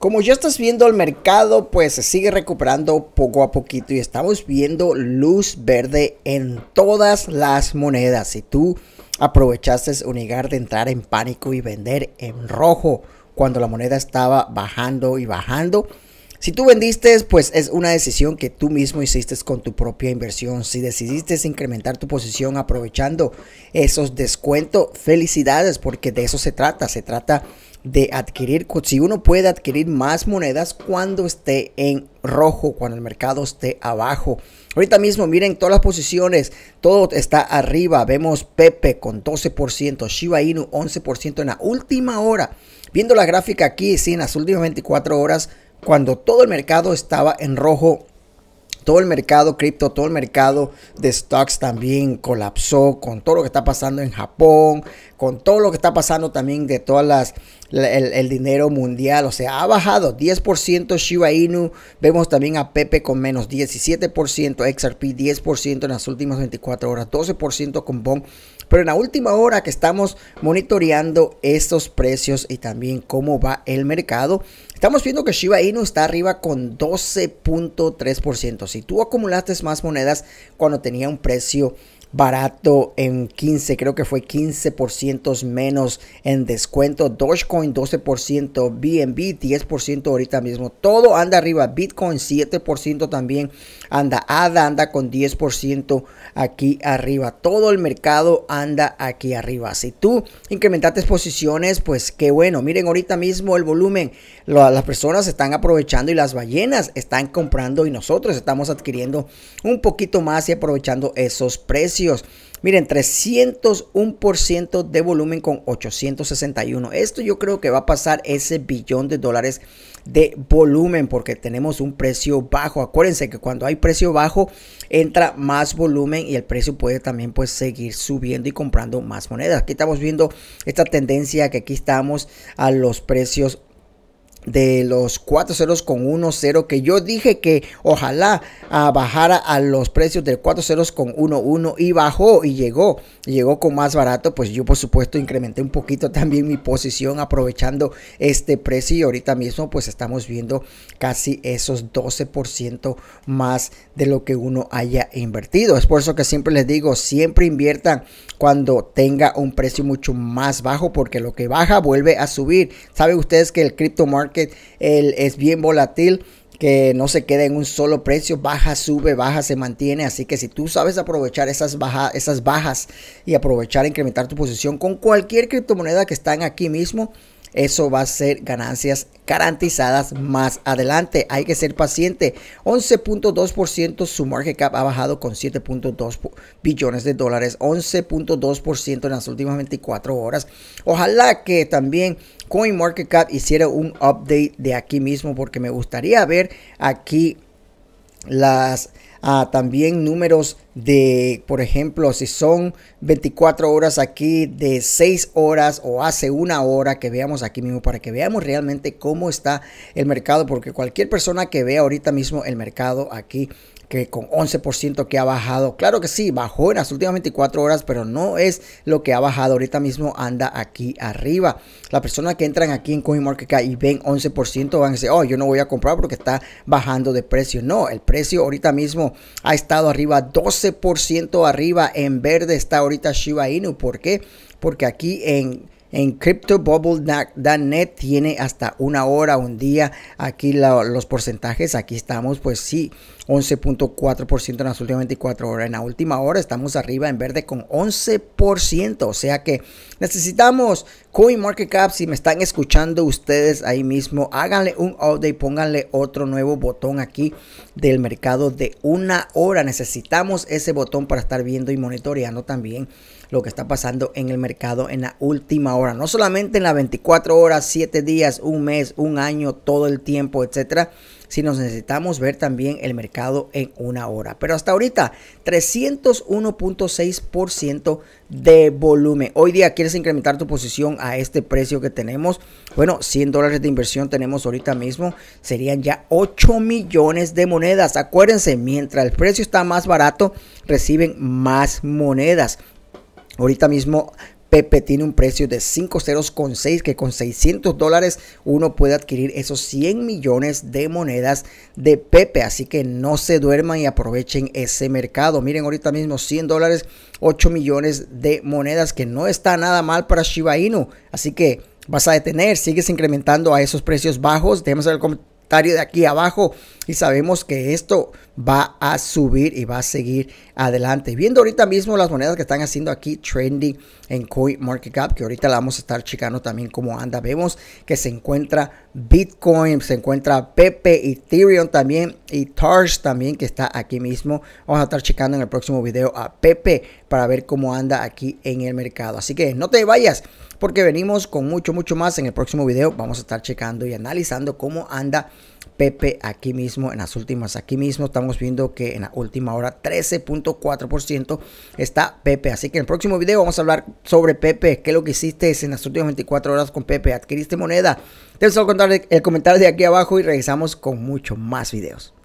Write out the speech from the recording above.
Como ya estás viendo, el mercado pues se sigue recuperando poco a poquito y estamos viendo luz verde en todas las monedas. Si tú aprovechaste Unigar de entrar en pánico y vender en rojo cuando la moneda estaba bajando y bajando, si tú vendiste, pues es una decisión que tú mismo hiciste con tu propia inversión. Si decidiste incrementar tu posición aprovechando esos descuentos, felicidades, porque de eso se trata. Se trata de adquirir, si uno puede adquirir más monedas cuando esté en rojo, cuando el mercado esté abajo. Ahorita mismo, miren todas las posiciones, todo está arriba. Vemos Pepe con 12%, Shiba Inu 11% en la última hora. Viendo la gráfica aquí, sí, en las últimas 24 horas cuando todo el mercado estaba en rojo todo el mercado cripto, todo el mercado de stocks también colapsó con todo lo que está pasando en Japón, con todo lo que está pasando también de todas las el, dinero mundial, o sea, ha bajado 10% Shiba Inu, vemos también a Pepe con menos 17%, XRP 10% en las últimas 24 horas, 12% con bon pero en la última hora que estamos monitoreando estos precios y también cómo va el mercado, estamos viendo que Shiba Inu está arriba con 12.3%, si tú acumulaste más monedas cuando tenía un precio barato en 15, creo que fue 15% menos en descuento. Dogecoin 12%, BNB 10% ahorita mismo. Todo anda arriba. Bitcoin 7% también. Anda ADA, anda con 10% aquí arriba. Todo el mercado anda aquí arriba. Si tú incrementaste posiciones, pues qué bueno. Miren ahorita mismo el volumen. Las personas están aprovechando y las ballenas están comprando y nosotros estamos adquiriendo un poquito más y aprovechando esos precios. Miren, 301% de volumen con 861. Esto yo creo que va a pasar ese billón de dólares de volumen porque tenemos un precio bajo. Acuérdense que cuando hay precio bajo entra más volumen y el precio puede también pues seguir subiendo y comprando más monedas. Aquí estamos viendo esta tendencia que aquí estamos a los precios de los cuatro ceros con uno que yo dije que ojalá ah, bajara a los precios del cuatro con uno y bajó y llegó llegó con más barato pues yo por supuesto incrementé un poquito también mi posición aprovechando este precio y ahorita mismo pues estamos viendo casi esos 12% más de lo que uno haya invertido es por eso que siempre les digo siempre inviertan cuando tenga un precio mucho más bajo porque lo que baja vuelve a subir saben ustedes que el crypto market que es bien volátil que no se queda en un solo precio, baja, sube, baja, se mantiene. Así que si tú sabes aprovechar esas, esas bajas y aprovechar, incrementar tu posición con cualquier criptomoneda que están aquí mismo, eso va a ser ganancias garantizadas más adelante. Hay que ser paciente. 11.2% su market cap ha bajado con 7.2 billones de dólares. 11.2% en las últimas 24 horas. Ojalá que también CoinMarketCap hiciera un update de aquí mismo porque me gustaría ver aquí las Ah, también números de, por ejemplo, si son 24 horas aquí, de 6 horas o hace una hora que veamos aquí mismo para que veamos realmente cómo está el mercado, porque cualquier persona que vea ahorita mismo el mercado aquí que con 11% que ha bajado. Claro que sí, bajó en las últimas 24 horas, pero no es lo que ha bajado. Ahorita mismo anda aquí arriba. la persona que entran aquí en CoinMarketCap y ven 11% van a decir, oh, yo no voy a comprar porque está bajando de precio. No, el precio ahorita mismo ha estado arriba, 12% arriba. En verde está ahorita Shiba Inu. ¿Por qué? Porque aquí en en CryptoBubble.net tiene hasta una hora, un día. Aquí los porcentajes, aquí estamos, pues sí, 11.4% en las últimas 24 horas. En la última hora estamos arriba en verde con 11%, o sea que Necesitamos CoinMarketCap. Si me están escuchando ustedes ahí mismo, háganle un update, pónganle otro nuevo botón aquí del mercado de una hora. Necesitamos ese botón para estar viendo y monitoreando también lo que está pasando en el mercado en la última hora. No solamente en las 24 horas, 7 días, un mes, un año, todo el tiempo, etcétera si nos necesitamos ver también el mercado en una hora. Pero hasta ahorita, 301.6% de volumen. Hoy día quieres incrementar tu posición a este precio que tenemos. Bueno, 100 dólares de inversión tenemos ahorita mismo. Serían ya 8 millones de monedas. Acuérdense, mientras el precio está más barato, reciben más monedas. Ahorita mismo Pepe tiene un precio de 5 ceros con que con 600 dólares uno puede adquirir esos 100 millones de monedas de Pepe. Así que no se duerman y aprovechen ese mercado. Miren ahorita mismo 100 dólares, 8 millones de monedas que no está nada mal para Shiba Inu. Así que vas a detener, sigues incrementando a esos precios bajos. Déjame saber de aquí abajo y sabemos que esto va a subir y va a seguir adelante. Viendo ahorita mismo las monedas que están haciendo aquí trendy en CoinMarketCap, que ahorita la vamos a estar checando también cómo anda. Vemos que se encuentra Bitcoin, se encuentra Pepe, Ethereum también y Tars también que está aquí mismo. Vamos a estar checando en el próximo video a Pepe para ver cómo anda aquí en el mercado. Así que no te vayas porque venimos con mucho, mucho más en el próximo video. Vamos a estar checando y analizando cómo anda Pepe aquí mismo, en las últimas aquí mismo. Estamos viendo que en la última hora 13.4% está Pepe. Así que en el próximo video vamos a hablar sobre Pepe. ¿Qué es lo que hiciste en las últimas 24 horas con Pepe? ¿Adquiriste moneda? Te contar el comentario de aquí abajo y regresamos con muchos más videos.